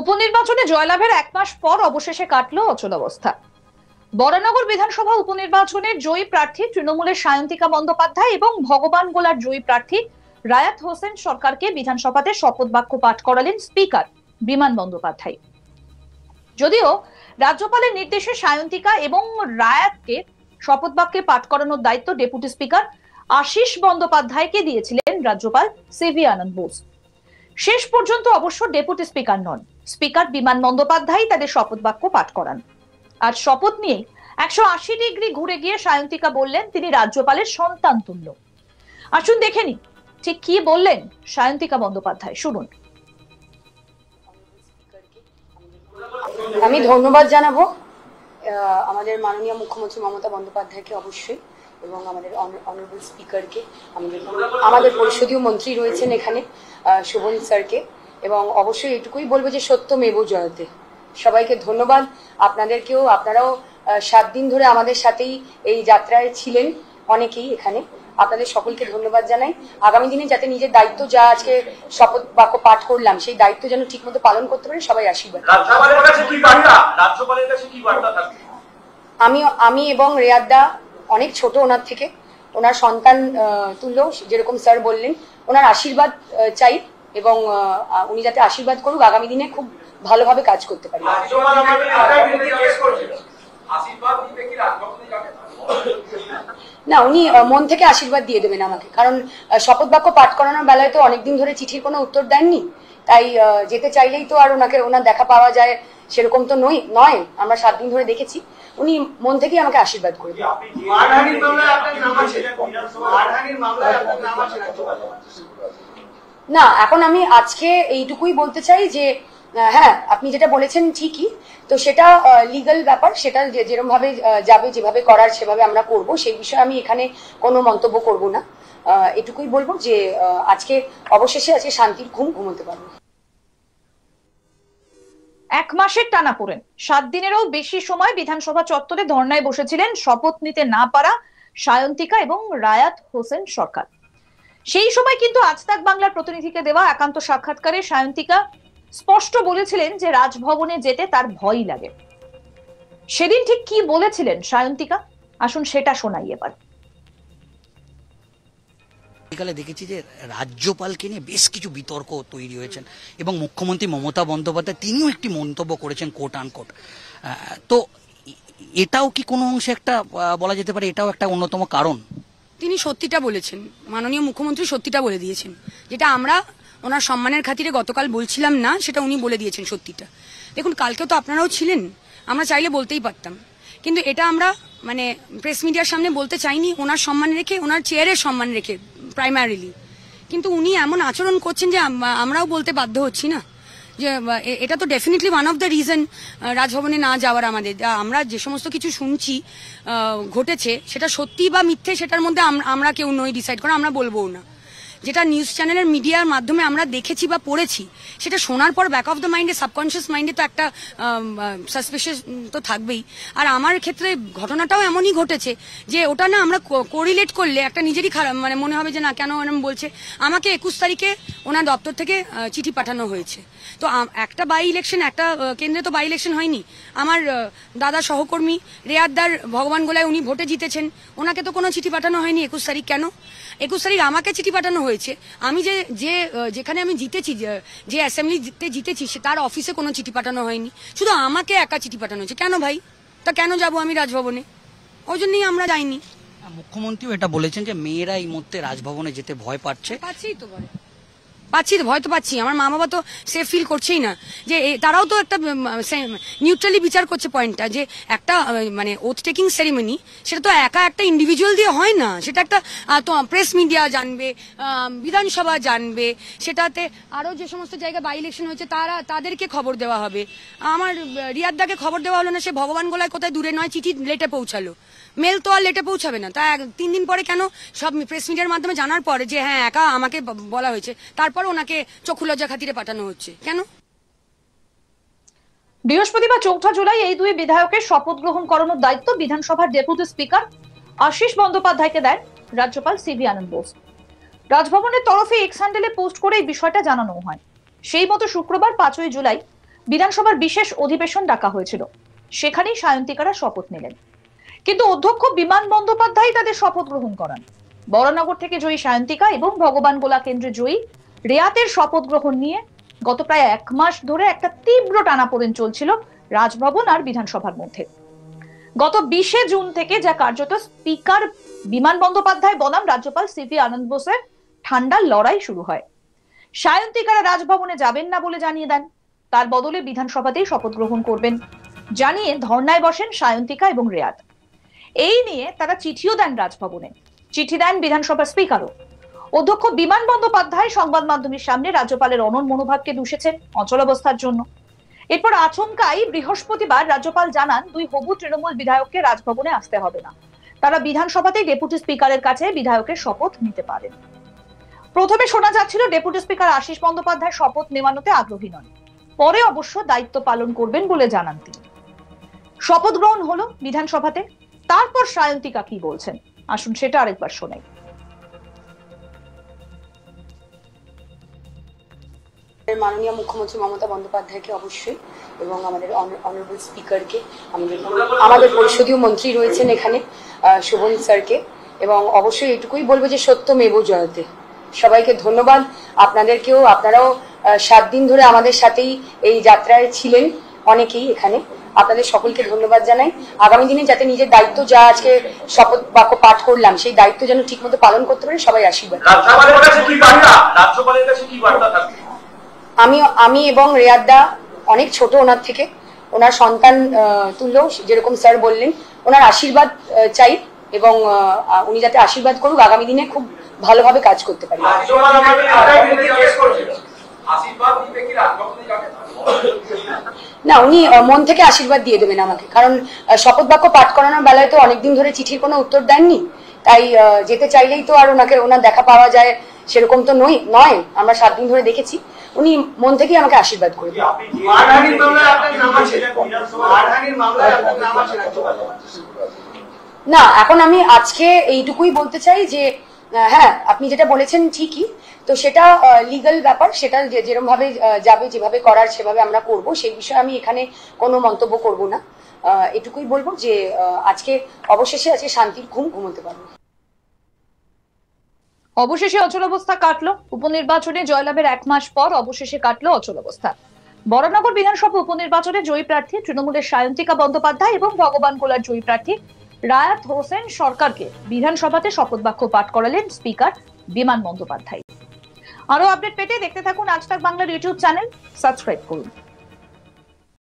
উপনির্বাচনে জয়লাভের এক মাস পর অবশেষে কাটল অবস্থা বরানগর বিধানসভা উপনির্বাচনে জয়ী প্রার্থী তৃণমূলের সায়ন্তিকা বন্দ্যোপাধ্যায় এবং ভগবান গোলার জয়ী প্রার্থী রায়াত হোসেন সরকারকে বিধানসভাতে শপথ বাক্য পাঠ করালেন স্পিকার বিমান বন্দ্যোপাধ্যায় যদিও রাজ্যপালের নির্দেশে সায়ন্তিকা এবং রায়াতকে শপথ বাক্যে পাঠ করানোর দায়িত্ব ডেপুটি স্পিকার আশিস বন্দ্যোপাধ্যায়কে দিয়েছিলেন রাজ্যপাল সিভি আনন্দ বোস শেষ পর্যন্ত অবশ্য ডেপুটি স্পিকার নন স্পিকার বিমান বন্দ্যোপাধ্যায় তাদের শপথ বাক্য পাঠ করান আর শপথ নিয়ে একশো আশি ডিগ্রি ঘুরে গিয়ে সায়ন্তিকা বললেন তিনি রাজ্যপালের সন্তান তুল্য আসুন দেখে নি ঠিক কি বললেন সায়ন্তিকা বন্দ্যোপাধ্যায় শুনুন আমি ধন্যবাদ জানাবো আমাদের মাননীয় মুখ্যমন্ত্রী মমতা বন্দ্যোপাধ্যায়কে অবশ্যই এবং আমাদের অনারেবল স্পিকারকে আমাদের আমাদের পরিষদীয় মন্ত্রী রয়েছেন এখানে শোভন স্যারকে এবং অবশ্যই এটুকুই বলবো যে সত্য সত্যমেব জয়তে সবাইকে ধন্যবাদ আপনাদেরকেও আপনারাও সাত দিন ধরে আমাদের সাথেই এই যাত্রায় ছিলেন অনেকেই এখানে আপনাদের সকলকে ধন্যবাদ জানাই আগামী দিনে যাতে নিজের দায়িত্ব যা আজকে শপথ বাক্য পাঠ করলাম সেই দায়িত্ব যেন ঠিক মতো পালন করতে পারে সবাই আশীর্বাদ আমি আমি এবং রেয়াদা অনেক ছোট ওনার থেকে ওনার সন্তান তুল্য যেরকম স্যার বললেন ওনার আশীর্বাদ চাই এবং উনি যাতে আশীর্বাদ করুক আগামী দিনে খুব ভালোভাবে কাজ করতে পারি না উনি মন থেকে আশীর্বাদ দিয়ে দেবেন আমাকে কারণ শপথ বাক্য পাঠ করানোর বেলায় তো অনেকদিন ধরে চিঠির কোনো উত্তর দেননি তাই যেতে চাইলেই তো আর ওনাকে ওনার দেখা পাওয়া যায় সেরকম তো নই নয় আমরা সাত দিন ধরে দেখেছি উনি মন থেকেই আমাকে আশীর্বাদ করে না এখন আমি আজকে এইটুকুই বলতে চাই যে হ্যাঁ আপনি যেটা বলেছেন ঠিকই তো সেটা লিগাল ব্যাপার সেটা যেরকম ভাবে যাবে যেভাবে করার সেভাবে আমরা করব সেই বিষয়ে আমি এখানে কোনো মন্তব্য করব না এটুকুই বলবো যে আজকে অবশেষে আজকে শান্তির ঘুম ঘুমোতে পারবো এক মাসের টানা পড়েন সাত দিনেরও বেশি সময় বিধানসভা চত্বরে ধর্নায় বসেছিলেন শপথ নিতে না পারা সায়ন্তিকা এবং রায়াত হোসেন সরকার সেই সময় কিন্তু আজ তাক বাংলার প্রতিনিধিকে দেওয়া একান্ত সাক্ষাৎকারে সায়ন্তিকা স্পষ্ট বলেছিলেন যে রাজভবনে যেতে তার ভয়ই লাগে সেদিন ঠিক কি বলেছিলেন সায়ন্তিকা আসুন সেটা শোনাই এবার পরবর্তীকালে দেখেছি যে রাজ্যপালকে নিয়ে বেশ কিছু বিতর্ক তৈরি হয়েছেন এবং মুখ্যমন্ত্রী মমতা বন্দ্যোপাধ্যায় তিনিও একটি মন্তব্য করেছেন কোট আন তো এটাও কি কোনো অংশে একটা বলা যেতে পারে এটাও একটা অন্যতম কারণ তিনি সত্যিটা বলেছেন মাননীয় মুখ্যমন্ত্রী সত্যিটা বলে দিয়েছেন যেটা আমরা ওনার সম্মানের খাতিরে গতকাল বলছিলাম না সেটা উনি বলে দিয়েছেন সত্যিটা দেখুন কালকেও তো আপনারাও ছিলেন আমরা চাইলে বলতেই পারতাম কিন্তু এটা আমরা মানে প্রেস মিডিয়ার সামনে বলতে চাইনি ওনার সম্মান রেখে ওনার চেয়ারের সম্মান রেখে প্রাইমারিলি কিন্তু উনি এমন আচরণ করছেন যে আমরাও বলতে বাধ্য হচ্ছি না যে এটা তো definitely one of the reason রাজভবনে না যাওয়ার আমাদের আমরা যে সমস্ত কিছু শুনছি ঘটেছে সেটা সত্যি বা মিথ্যে সেটার মধ্যে আমরা কেউ নই ডিসাইড করা আমরা বলবো না যেটা নিউজ চ্যানেলের মিডিয়ার মাধ্যমে আমরা দেখেছি বা পড়েছি সেটা শোনার পর ব্যাক অফ দ্য মাইন্ডে সাবকনশিয়াস মাইন্ডে তো একটা সাসপিশিয়াস তো থাকবেই আর আমার ক্ষেত্রে ঘটনাটাও এমনই ঘটেছে যে ওটা না আমরা কোরিলেট করলে একটা নিজেরই খারাপ মানে মনে হবে যে না কেন এরম বলছে আমাকে একুশ তারিখে ওনার দপ্তর থেকে চিঠি পাঠানো হয়েছে তো একটা বাই ইলেকশন একটা কেন্দ্রে তো বাই ইলেকশন হয়নি আমার দাদা সহকর্মী রেয়াদ্দার ভগবান গোলায় উনি ভোটে জিতেছেন ওনাকে তো কোনো চিঠি পাঠানো হয়নি একুশ তারিখ কেন একুশ তারিখ আমাকে চিঠি পাঠানো হয়েছে হয়েছে আমি যে যে যেখানে আমি জিতেছি যে অ্যাসেম্বলিতে জিতেছি সে তার অফিসে কোনো চিঠি পাঠানো হয়নি শুধু আমাকে একা চিঠি পাঠানো হয়েছে কেন ভাই তা কেন যাব আমি রাজভবনে ওই জন্যই আমরা যাইনি মুখ্যমন্ত্রীও এটা বলেছেন যে মেয়েরা এই মুহূর্তে রাজভবনে যেতে ভয় পাচ্ছে পাচ্ছেই তো ভয় পাচ্ছি তো ভয় তো পাচ্ছি আমার মা বাবা তো সেফ ফিল করছেই না যে তারাও তো একটা নিউট্রালি বিচার করছে পয়েন্টটা যে একটা মানে ওথ টেকিং সেরিমনি সেটা তো একা একটা ইন্ডিভিজুয়াল দিয়ে হয় না সেটা একটা তো প্রেস মিডিয়া জানবে বিধানসভা জানবে সেটাতে আরও যে সমস্ত জায়গায় বাই ইলেকশন হয়েছে তারা তাদেরকে খবর দেওয়া হবে আমার রিয়াদাকে খবর দেওয়া হলো না সে ভগবান গোলায় কোথায় দূরে নয় চিঠি লেটে পৌঁছালো মেল তো আর লেটে পৌঁছাবে না তা তিন দিন পরে কেন সব প্রেস মিডিয়ার মাধ্যমে জানার পরে যে হ্যাঁ একা আমাকে বলা হয়েছে তারপর পর ওনাকে চোখ লজ্জা খাতিরে পাঠানো হচ্ছে কেন বৃহস্পতিবার চৌঠা জুলাই এই দুই বিধায়কের শপথ গ্রহণ করানোর দায়িত্ব বিধানসভার ডেপুটি স্পিকার আশিস বন্দ্যোপাধ্যায়কে দেন রাজ্যপাল সিবি আনন্দ বোস রাজভবনের তরফে এক্স হ্যান্ডেলে পোস্ট করে এই বিষয়টা জানানো হয় সেই মতো শুক্রবার পাঁচই জুলাই বিধানসভার বিশেষ অধিবেশন ডাকা হয়েছিল সেখানেই সায়ন্তিকারা শপথ নিলেন কিন্তু অধ্যক্ষ বিমান বন্দ্যোপাধ্যায় তাদের শপথ গ্রহণ করান বরানগর থেকে জয়ী সায়ন্তিকা এবং ভগবান গোলা কেন্দ্রে জয়ী রেয়াতের শপথ গ্রহণ নিয়ে গত প্রায় এক মাস ধরে একটা তীব্র টানাপোড়েন চলছিল রাজভবন আর বিধানসভার মধ্যে গত বিশে জুন থেকে যা কার্যত স্পিকার বিমান বন্দ্যোপাধ্যায় বনাম রাজ্যপাল সিভি আনন্দ বোসের ঠান্ডার লড়াই শুরু হয় সায়ন্তিকারা রাজভবনে যাবেন না বলে জানিয়ে দেন তার বদলে বিধানসভাতেই শপথ গ্রহণ করবেন জানিয়ে ধর্নায় বসেন সায়ন্তিকা এবং রেয়াত এই নিয়ে তারা চিঠিও দেন রাজভবনে চিঠি দেন বিধানসভার স্পিকারও অধ্যক্ষ বিমান বন্দ্যোপাধ্যায় সংবাদ মাধ্যমের সামনে রাজ্যপালের অনন মনোভাবকে দূষেছেন অচলাবস্থার জন্য এরপর আচমকাই বৃহস্পতিবার রাজ্যপাল জানান দুই হবু তৃণমূল বিধায়ককে রাজভবনে আসতে হবে না তারা বিধানসভাতে ডেপুটি স্পিকারের কাছে বিধায়কের শপথ নিতে পারেন প্রথমে শোনা যাচ্ছিল ডেপুটি স্পিকার আশিস বন্দ্যোপাধ্যায় শপথ নেমানোতে আগ্রহী নন পরে অবশ্য দায়িত্ব পালন করবেন বলে জানান তিনি শপথ গ্রহণ হলো বিধানসভাতে তারপর সায়ন্তিকা কি বলছেন আসুন সেটা আরেকবার শোনাই আমাদের মাননীয় মুখ্যমন্ত্রী মমতা বন্দ্যোপাধ্যায়কে অবশ্যই এবং আমাদের অনারেবল স্পিকারকে আমাদের আমাদের পরিষদীয় মন্ত্রী রয়েছেন এখানে শোভন স্যারকে এবং অবশ্যই এটুকুই বলবো যে সত্য মেব জয়তে সবাইকে ধন্যবাদ আপনাদেরকেও আপনারাও সাত দিন ধরে আমাদের সাথেই এই যাত্রায় ছিলেন অনেকেই এখানে আপনাদের সকলকে ধন্যবাদ জানাই আগামী দিনে যাতে নিজের দায়িত্ব যা আজকে শপথ বাক্য পাঠ করলাম সেই দায়িত্ব যেন ঠিকমতো পালন করতে পারে সবাই আশীর্বাদ রাজ্যপালের কাছে কি বার্তা রাজ্যপালের কাছে কি বার্তা থাকবে আমি আমি এবং রেয়াদ্দা অনেক ছোট ওনার থেকে ওনার সন্তান তুল্য যেরকম স্যার বললেন ওনার আশীর্বাদ চাই এবং উনি যাতে আশীর্বাদ করুক আগামী দিনে খুব ভালোভাবে কাজ করতে পারি না উনি মন থেকে আশীর্বাদ দিয়ে দেবেন আমাকে কারণ শপথ বাক্য পাঠ করানোর বেলায় তো অনেকদিন ধরে চিঠির কোনো উত্তর দেননি তাই যেতে চাইলেই তো আর ওনাকে ওনার দেখা পাওয়া যায় সেরকম তো নই নয় আমরা সাত দিন ধরে দেখেছি উনি মন থেকে আমাকে আশীর্বাদ করে না এখন আমি আজকে এইটুকুই বলতে চাই যে হ্যাঁ আপনি যেটা বলেছেন ঠিকই তো সেটা লিগাল ব্যাপার সেটা যেরকম ভাবে যাবে যেভাবে করার সেভাবে আমরা করব সেই বিষয়ে আমি এখানে কোনো মন্তব্য করব না এটুকুই বলবো যে আজকে অবশেষে আজকে শান্তির ঘুম ঘুমোতে পারবো অবশেষে অচল অবস্থা কাটলো উপনির্বাচনে জয়লাভের এক মাস পর অবশেষে কাটলো অচল অবস্থা বরানগর বিধানসভা উপনির্বাচনে জয়ী প্রার্থী তৃণমূলের সায়ন্তিকা বন্দ্যোপাধ্যায় এবং ভগবান কোলার জয়ী প্রার্থী রায়াত হোসেন সরকারকে বিধানসভাতে শপথ বাক্য পাঠ করালেন স্পিকার বিমান বন্দ্যোপাধ্যায় আরো আপডেট পেতে দেখতে থাকুন আজ তাক বাংলার ইউটিউব চ্যানেল সাবস্ক্রাইব করুন